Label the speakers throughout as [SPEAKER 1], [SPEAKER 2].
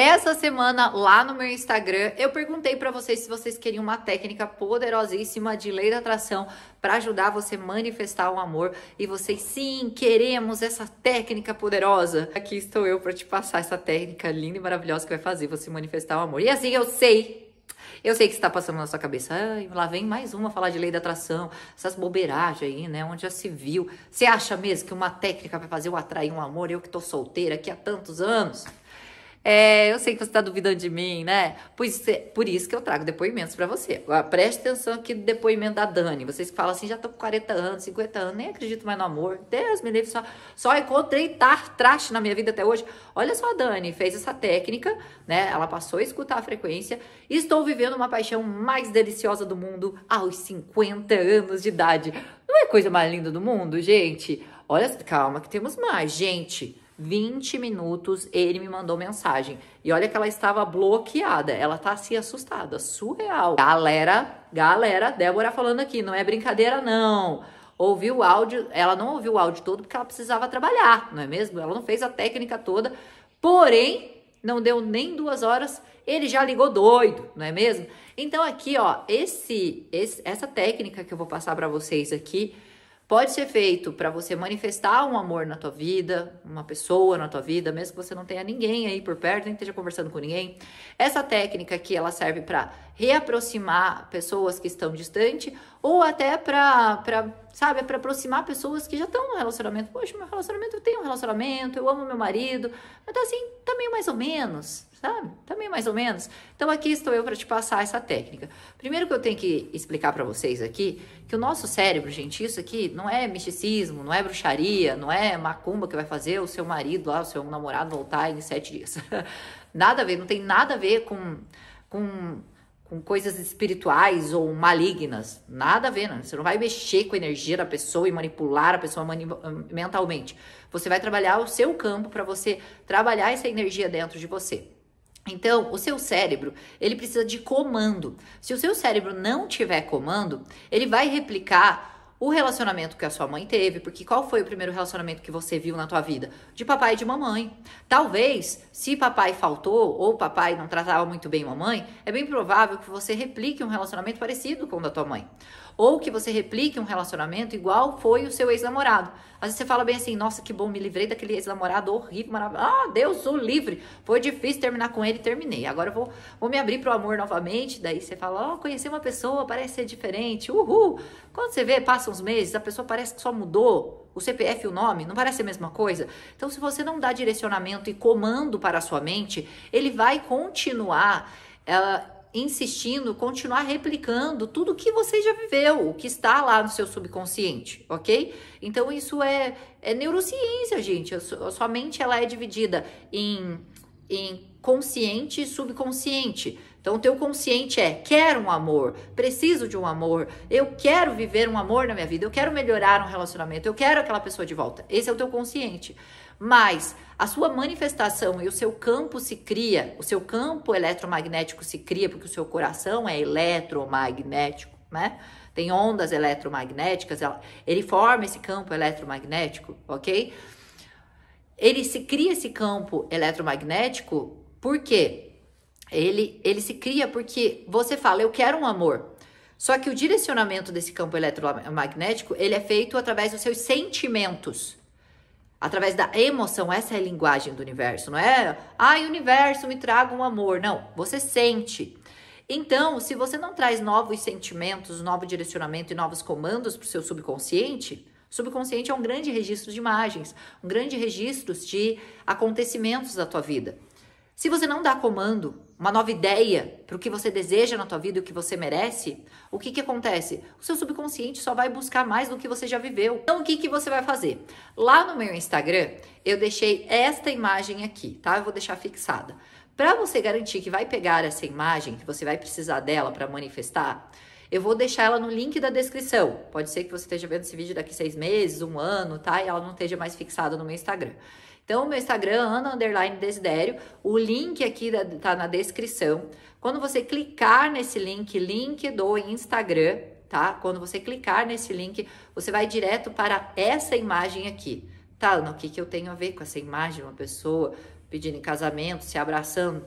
[SPEAKER 1] Essa semana, lá no meu Instagram, eu perguntei para vocês se vocês queriam uma técnica poderosíssima de lei da atração para ajudar você a manifestar o um amor. E vocês, sim, queremos essa técnica poderosa. Aqui estou eu para te passar essa técnica linda e maravilhosa que vai fazer você manifestar o um amor. E assim, eu sei eu sei que está passando na sua cabeça. Ai, lá vem mais uma falar de lei da atração, essas bobeiragens aí, né? Onde já se viu. Você acha mesmo que uma técnica vai fazer eu atrair um amor? Eu que estou solteira aqui há tantos anos. É, eu sei que você está duvidando de mim, né? Por isso, por isso que eu trago depoimentos para você. Agora, preste atenção aqui no depoimento da Dani. Vocês que falam assim, já tô com 40 anos, 50 anos, nem acredito mais no amor. Deus me livre, só, só encontrei tar, traste na minha vida até hoje. Olha só, a Dani fez essa técnica, né? Ela passou a escutar a frequência. Estou vivendo uma paixão mais deliciosa do mundo aos 50 anos de idade. Não é coisa mais linda do mundo, gente? Olha, calma que temos mais, gente. 20 minutos, ele me mandou mensagem. E olha que ela estava bloqueada, ela tá assim assustada, surreal. Galera, galera, Débora falando aqui, não é brincadeira não. Ouviu o áudio, ela não ouviu o áudio todo porque ela precisava trabalhar, não é mesmo? Ela não fez a técnica toda, porém, não deu nem duas horas, ele já ligou doido, não é mesmo? Então aqui, ó, esse, esse essa técnica que eu vou passar para vocês aqui, Pode ser feito para você manifestar um amor na tua vida, uma pessoa na tua vida, mesmo que você não tenha ninguém aí por perto, nem esteja conversando com ninguém. Essa técnica aqui, ela serve para reaproximar pessoas que estão distante ou até para, sabe, para aproximar pessoas que já estão no relacionamento. Poxa, meu relacionamento, eu tenho um relacionamento, eu amo meu marido, mas tá assim, tá meio mais ou menos, sabe? Tá meio mais ou menos. Então aqui estou eu para te passar essa técnica. Primeiro que eu tenho que explicar para vocês aqui, que o nosso cérebro, gente, isso aqui não é misticismo, não é bruxaria, não é macumba que vai fazer o seu marido lá, o seu namorado voltar em sete dias. nada a ver, não tem nada a ver com com com coisas espirituais ou malignas. Nada a ver, né? Você não vai mexer com a energia da pessoa e manipular a pessoa mani hum, mentalmente. Você vai trabalhar o seu campo para você trabalhar essa energia dentro de você. Então, o seu cérebro, ele precisa de comando. Se o seu cérebro não tiver comando, ele vai replicar o relacionamento que a sua mãe teve, porque qual foi o primeiro relacionamento que você viu na tua vida? De papai e de mamãe. Talvez, se papai faltou ou papai não tratava muito bem mamãe, é bem provável que você replique um relacionamento parecido com o da tua mãe. Ou que você replique um relacionamento igual foi o seu ex-namorado. Às vezes você fala bem assim, nossa, que bom, me livrei daquele ex-namorado horrível, maravilhoso. Ah, Deus o livre. Foi difícil terminar com ele, terminei. Agora eu vou, vou me abrir pro amor novamente. Daí você fala, ó, oh, conheci uma pessoa, parece ser diferente. Uhul! Quando você vê, passa uns meses, a pessoa parece que só mudou o CPF e o nome, não parece a mesma coisa? Então, se você não dá direcionamento e comando para a sua mente, ele vai continuar. Ela, insistindo, continuar replicando tudo que você já viveu, o que está lá no seu subconsciente, ok? Então isso é, é neurociência, gente. A sua mente ela é dividida em, em consciente e subconsciente. Então, o teu consciente é: quero um amor, preciso de um amor, eu quero viver um amor na minha vida, eu quero melhorar um relacionamento, eu quero aquela pessoa de volta. Esse é o teu consciente. Mas a sua manifestação e o seu campo se cria, o seu campo eletromagnético se cria, porque o seu coração é eletromagnético, né? Tem ondas eletromagnéticas, ele forma esse campo eletromagnético, ok? Ele se cria esse campo eletromagnético por quê? ele, ele se cria porque você fala, eu quero um amor. Só que o direcionamento desse campo eletromagnético, ele é feito através dos seus sentimentos. Através da emoção, essa é a linguagem do universo, não é? Ai, ah, universo, me traga um amor. Não, você sente. Então, se você não traz novos sentimentos, novo direcionamento e novos comandos para o seu subconsciente, subconsciente é um grande registro de imagens, um grande registro de acontecimentos da tua vida. Se você não dá comando, uma nova ideia para o que você deseja na tua vida e o que você merece, o que, que acontece? O seu subconsciente só vai buscar mais do que você já viveu. Então, o que, que você vai fazer? Lá no meu Instagram, eu deixei esta imagem aqui, tá? Eu vou deixar fixada. Para você garantir que vai pegar essa imagem, que você vai precisar dela para manifestar, eu vou deixar ela no link da descrição. Pode ser que você esteja vendo esse vídeo daqui seis meses, um ano, tá? E ela não esteja mais fixada no meu Instagram. Então, meu Instagram, Ana Underline Desidério, o link aqui tá na descrição. Quando você clicar nesse link, link do Instagram, tá? Quando você clicar nesse link, você vai direto para essa imagem aqui. Tá, Ana, o que, que eu tenho a ver com essa imagem? Uma pessoa pedindo em casamento, se abraçando?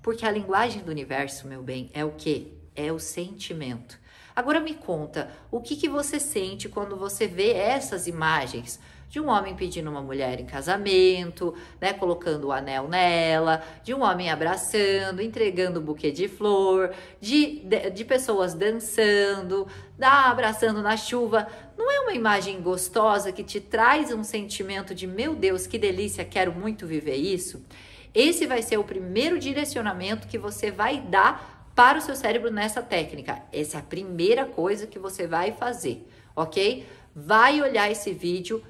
[SPEAKER 1] Porque a linguagem do universo, meu bem, é o quê? É o sentimento. Agora me conta, o que, que você sente quando você vê essas imagens? de um homem pedindo uma mulher em casamento, né, colocando o anel nela, de um homem abraçando, entregando um buquê de flor, de, de, de pessoas dançando, da abraçando na chuva. Não é uma imagem gostosa que te traz um sentimento de meu Deus, que delícia, quero muito viver isso? Esse vai ser o primeiro direcionamento que você vai dar para o seu cérebro nessa técnica. Essa é a primeira coisa que você vai fazer, ok? Vai olhar esse vídeo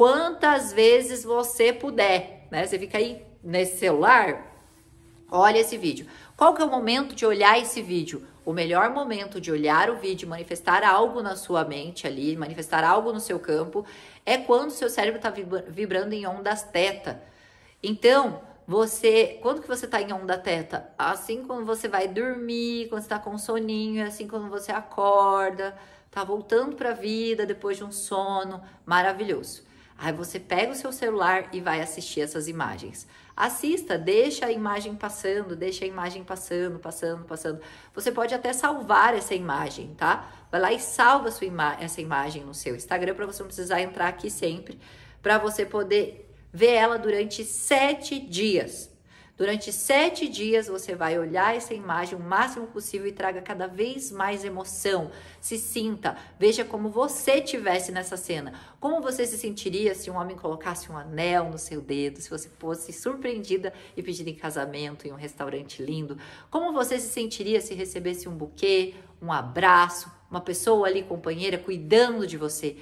[SPEAKER 1] quantas vezes você puder, né? Você fica aí nesse celular, olha esse vídeo. Qual que é o momento de olhar esse vídeo? O melhor momento de olhar o vídeo, manifestar algo na sua mente ali, manifestar algo no seu campo, é quando o seu cérebro está vibrando em ondas teta. Então, você, quando que você está em onda teta? Assim quando você vai dormir, quando está com soninho, assim quando você acorda, tá voltando para a vida depois de um sono maravilhoso. Aí você pega o seu celular e vai assistir essas imagens. Assista, deixa a imagem passando, deixa a imagem passando, passando, passando. Você pode até salvar essa imagem, tá? Vai lá e salva sua ima essa imagem no seu Instagram para você não precisar entrar aqui sempre, para você poder ver ela durante sete dias. Durante sete dias você vai olhar essa imagem o máximo possível e traga cada vez mais emoção. Se sinta, veja como você tivesse nessa cena. Como você se sentiria se um homem colocasse um anel no seu dedo, se você fosse surpreendida e pedida em casamento em um restaurante lindo? Como você se sentiria se recebesse um buquê, um abraço, uma pessoa ali companheira cuidando de você?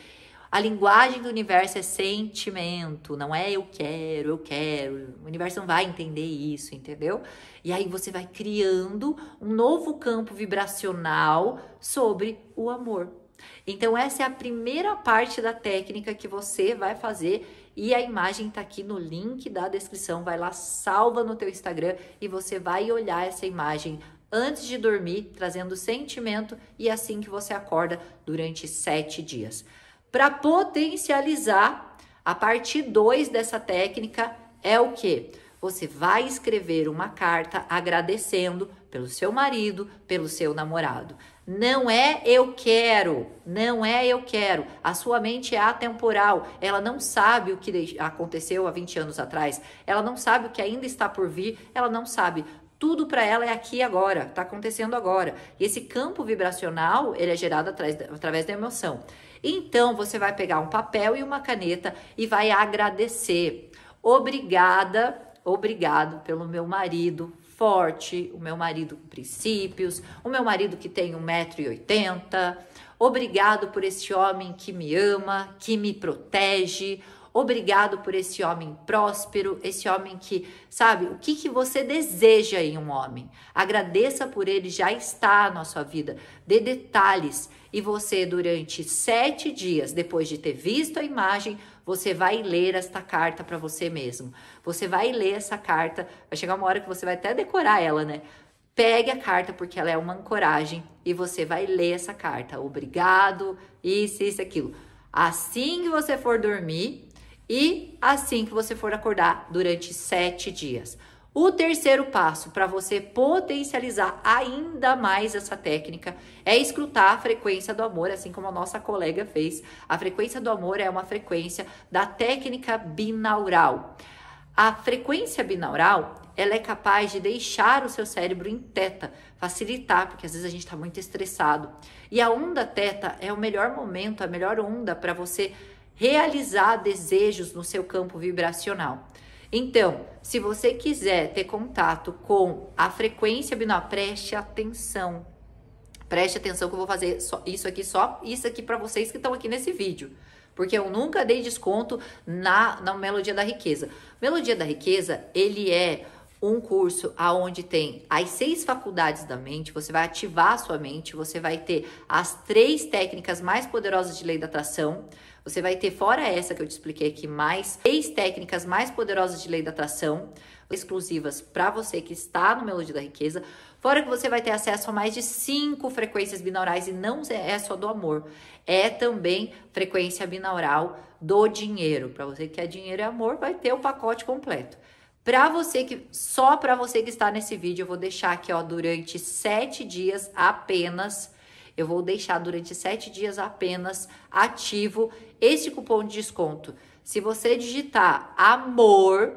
[SPEAKER 1] A linguagem do universo é sentimento, não é eu quero, eu quero. O universo não vai entender isso, entendeu? E aí você vai criando um novo campo vibracional sobre o amor. Então, essa é a primeira parte da técnica que você vai fazer e a imagem tá aqui no link da descrição. Vai lá, salva no teu Instagram e você vai olhar essa imagem antes de dormir, trazendo sentimento e assim que você acorda durante sete dias. Para potencializar, a parte 2 dessa técnica é o que? Você vai escrever uma carta agradecendo pelo seu marido, pelo seu namorado. Não é eu quero, não é eu quero. A sua mente é atemporal, ela não sabe o que aconteceu há 20 anos atrás, ela não sabe o que ainda está por vir, ela não sabe. Tudo para ela é aqui agora, está acontecendo agora. E esse campo vibracional, ele é gerado através da emoção. Então você vai pegar um papel e uma caneta e vai agradecer. Obrigada, obrigado pelo meu marido forte, o meu marido com princípios, o meu marido que tem 1,80m. Obrigado por esse homem que me ama, que me protege. Obrigado por esse homem próspero, esse homem que, sabe, o que, que você deseja em um homem. Agradeça por ele, já estar na sua vida. Dê detalhes. E você, durante sete dias, depois de ter visto a imagem, você vai ler esta carta para você mesmo. Você vai ler essa carta. Vai chegar uma hora que você vai até decorar ela, né? Pegue a carta porque ela é uma ancoragem e você vai ler essa carta. Obrigado, isso, isso, aquilo. Assim que você for dormir, e assim que você for acordar durante sete dias. O terceiro passo para você potencializar ainda mais essa técnica é escutar a frequência do amor, assim como a nossa colega fez. A frequência do amor é uma frequência da técnica binaural. A frequência binaural ela é capaz de deixar o seu cérebro em teta, facilitar, porque às vezes a gente está muito estressado. E a onda teta é o melhor momento, a melhor onda para você realizar desejos no seu campo vibracional. Então, se você quiser ter contato com a frequência binaural, preste atenção. Preste atenção que eu vou fazer só, isso aqui só, isso aqui para vocês que estão aqui nesse vídeo. Porque eu nunca dei desconto na, na Melodia da Riqueza. Melodia da Riqueza, ele é um curso aonde tem as seis faculdades da mente, você vai ativar a sua mente, você vai ter as três técnicas mais poderosas de lei da atração, você vai ter, fora essa que eu te expliquei aqui, mais três técnicas mais poderosas de lei da atração, exclusivas para você que está no Melodia da Riqueza. Fora que você vai ter acesso a mais de cinco frequências binaurais e não é só do amor, é também frequência binaural do dinheiro. Para você que quer dinheiro e amor, vai ter o pacote completo. Para você que só para você que está nesse vídeo, eu vou deixar aqui, ó, durante sete dias apenas. Eu vou deixar durante sete dias apenas ativo este cupom de desconto, se você digitar amor,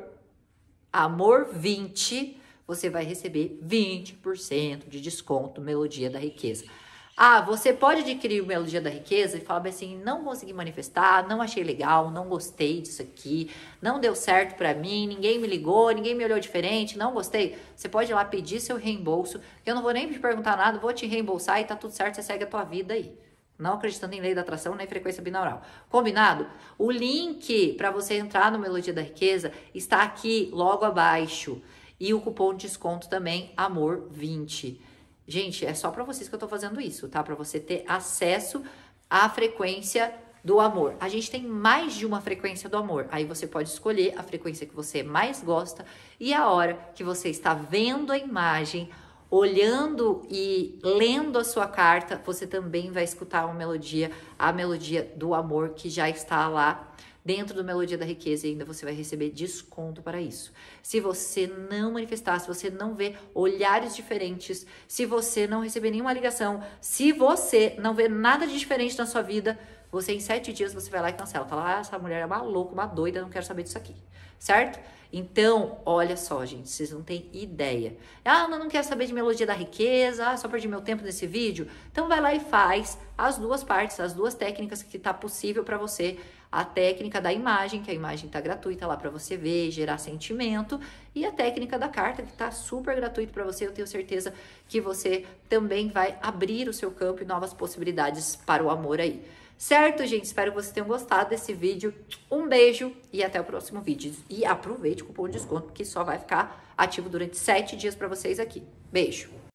[SPEAKER 1] amor 20, você vai receber 20% de desconto Melodia da Riqueza. Ah, você pode adquirir o Melodia da Riqueza e falar assim: não consegui manifestar, não achei legal, não gostei disso aqui, não deu certo para mim, ninguém me ligou, ninguém me olhou diferente, não gostei. Você pode ir lá pedir seu reembolso, eu não vou nem te perguntar nada, vou te reembolsar e tá tudo certo, você segue a tua vida aí não acreditando em lei da atração nem frequência binaural. Combinado? O link para você entrar no Melodia da Riqueza está aqui logo abaixo. E o cupom de desconto também, AMOR20. Gente, é só para vocês que eu estou fazendo isso, tá? Para você ter acesso à frequência do amor. A gente tem mais de uma frequência do amor. Aí você pode escolher a frequência que você mais gosta e a hora que você está vendo a imagem olhando e lendo a sua carta, você também vai escutar uma melodia, a melodia do amor que já está lá dentro do Melodia da Riqueza e ainda você vai receber desconto para isso. Se você não manifestar, se você não ver olhares diferentes, se você não receber nenhuma ligação, se você não ver nada de diferente na sua vida, você em sete dias você vai lá e cancela. Fala, ah, essa mulher é uma louca, uma doida, não quero saber disso aqui certo? Então, olha só, gente, vocês não têm ideia. Ah, eu não quero saber de melodia da riqueza, ah, só perdi meu tempo nesse vídeo. Então vai lá e faz as duas partes, as duas técnicas que tá possível para você. A técnica da imagem, que a imagem tá gratuita lá para você ver, gerar sentimento, e a técnica da carta, que tá super gratuito para você. Eu tenho certeza que você também vai abrir o seu campo e novas possibilidades para o amor aí. Certo, gente? Espero que vocês tenham gostado desse vídeo. Um beijo e até o próximo vídeo. E aproveite o cupom de desconto que só vai ficar ativo durante 7 dias para vocês aqui. Beijo!